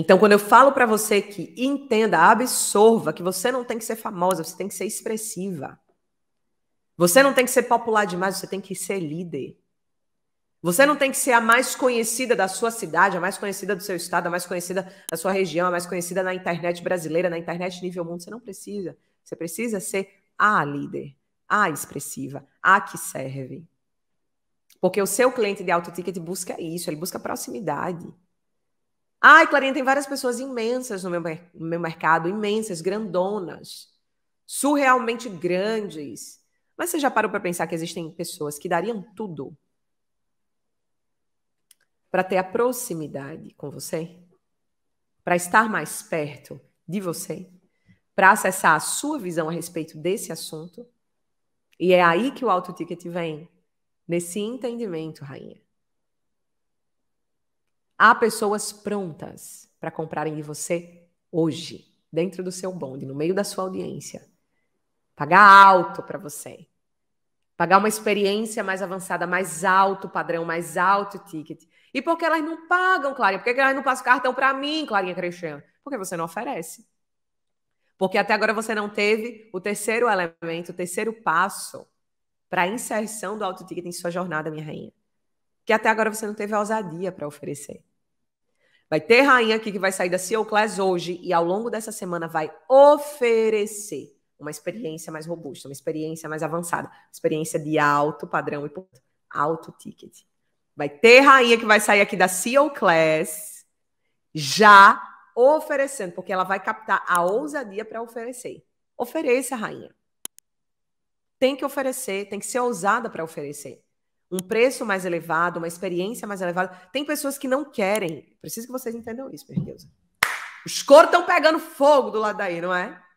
Então, quando eu falo para você que entenda, absorva que você não tem que ser famosa, você tem que ser expressiva. Você não tem que ser popular demais, você tem que ser líder. Você não tem que ser a mais conhecida da sua cidade, a mais conhecida do seu estado, a mais conhecida da sua região, a mais conhecida na internet brasileira, na internet nível mundo. Você não precisa. Você precisa ser a líder, a expressiva, a que serve. Porque o seu cliente de alto ticket busca isso, ele busca proximidade. Ai, Clarinha, tem várias pessoas imensas no meu, no meu mercado, imensas, grandonas, surrealmente grandes. Mas você já parou para pensar que existem pessoas que dariam tudo para ter a proximidade com você? Para estar mais perto de você? Para acessar a sua visão a respeito desse assunto? E é aí que o auto-ticket vem, nesse entendimento, rainha. Há pessoas prontas para comprarem de você hoje, dentro do seu bonde, no meio da sua audiência. Pagar alto para você. Pagar uma experiência mais avançada, mais alto padrão, mais alto ticket. E por que elas não pagam, Clarinha? Por que elas não passam cartão para mim, Clarinha Cristiano? Porque você não oferece. Porque até agora você não teve o terceiro elemento, o terceiro passo para a inserção do alto ticket em sua jornada, minha rainha. Que até agora você não teve a ousadia para oferecer. Vai ter rainha aqui que vai sair da CEO Class hoje e ao longo dessa semana vai oferecer uma experiência mais robusta, uma experiência mais avançada, experiência de alto padrão e ponto, alto ticket. Vai ter rainha que vai sair aqui da CEO Class já oferecendo, porque ela vai captar a ousadia para oferecer. Ofereça, rainha. Tem que oferecer, tem que ser ousada para oferecer um preço mais elevado, uma experiência mais elevada. Tem pessoas que não querem. Preciso que vocês entendam isso, Perqueusa. Os coros estão pegando fogo do lado daí, não é?